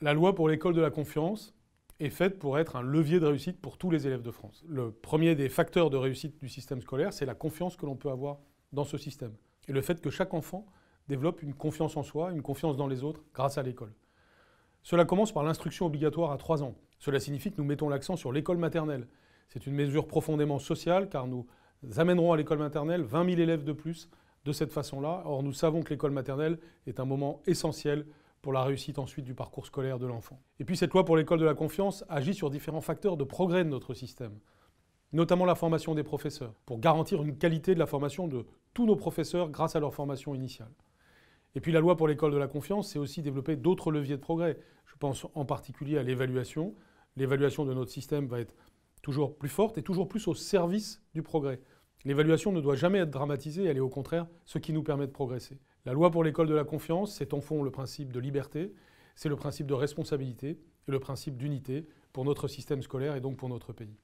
La loi pour l'école de la confiance est faite pour être un levier de réussite pour tous les élèves de France. Le premier des facteurs de réussite du système scolaire, c'est la confiance que l'on peut avoir dans ce système. Et le fait que chaque enfant développe une confiance en soi, une confiance dans les autres grâce à l'école. Cela commence par l'instruction obligatoire à trois ans. Cela signifie que nous mettons l'accent sur l'école maternelle. C'est une mesure profondément sociale car nous amènerons à l'école maternelle 20 000 élèves de plus de cette façon-là. Or, nous savons que l'école maternelle est un moment essentiel pour la réussite ensuite du parcours scolaire de l'enfant. Et puis cette loi pour l'école de la confiance agit sur différents facteurs de progrès de notre système, notamment la formation des professeurs, pour garantir une qualité de la formation de tous nos professeurs grâce à leur formation initiale. Et puis la loi pour l'école de la confiance, c'est aussi développer d'autres leviers de progrès. Je pense en particulier à l'évaluation. L'évaluation de notre système va être toujours plus forte et toujours plus au service du progrès. L'évaluation ne doit jamais être dramatisée, elle est au contraire ce qui nous permet de progresser. La loi pour l'école de la confiance, c'est en fond le principe de liberté, c'est le principe de responsabilité et le principe d'unité pour notre système scolaire et donc pour notre pays.